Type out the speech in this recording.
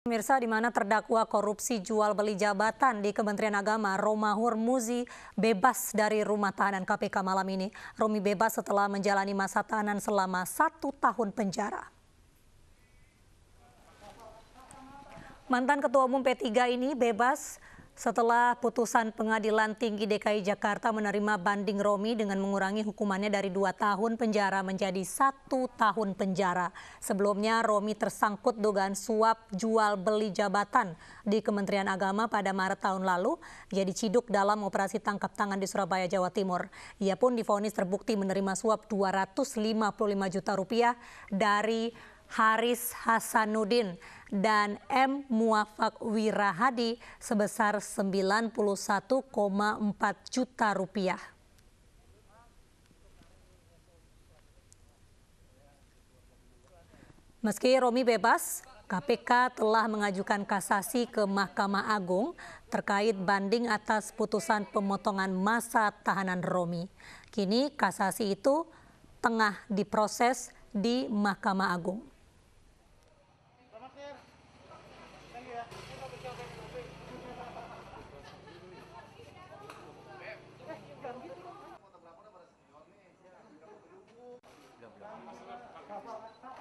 Pemirsa di mana terdakwa korupsi jual beli jabatan di Kementerian Agama Roma Hurmuzi bebas dari rumah tahanan KPK malam ini. Romi bebas setelah menjalani masa tahanan selama satu tahun penjara. Mantan Ketua Umum P3 ini bebas setelah putusan Pengadilan Tinggi DKI Jakarta menerima banding Romi dengan mengurangi hukumannya dari dua tahun penjara menjadi satu tahun penjara. Sebelumnya Romi tersangkut dugaan suap jual beli jabatan di Kementerian Agama pada Maret tahun lalu. ia diciduk dalam operasi tangkap tangan di Surabaya, Jawa Timur. Ia pun difonis terbukti menerima suap 255 juta rupiah dari Haris Hasanuddin dan M. Muafak Wirahadi sebesar 91,4 juta rupiah. Meski Romi bebas, KPK telah mengajukan kasasi ke Mahkamah Agung terkait banding atas putusan pemotongan masa tahanan Romi. Kini kasasi itu tengah diproses di Mahkamah Agung.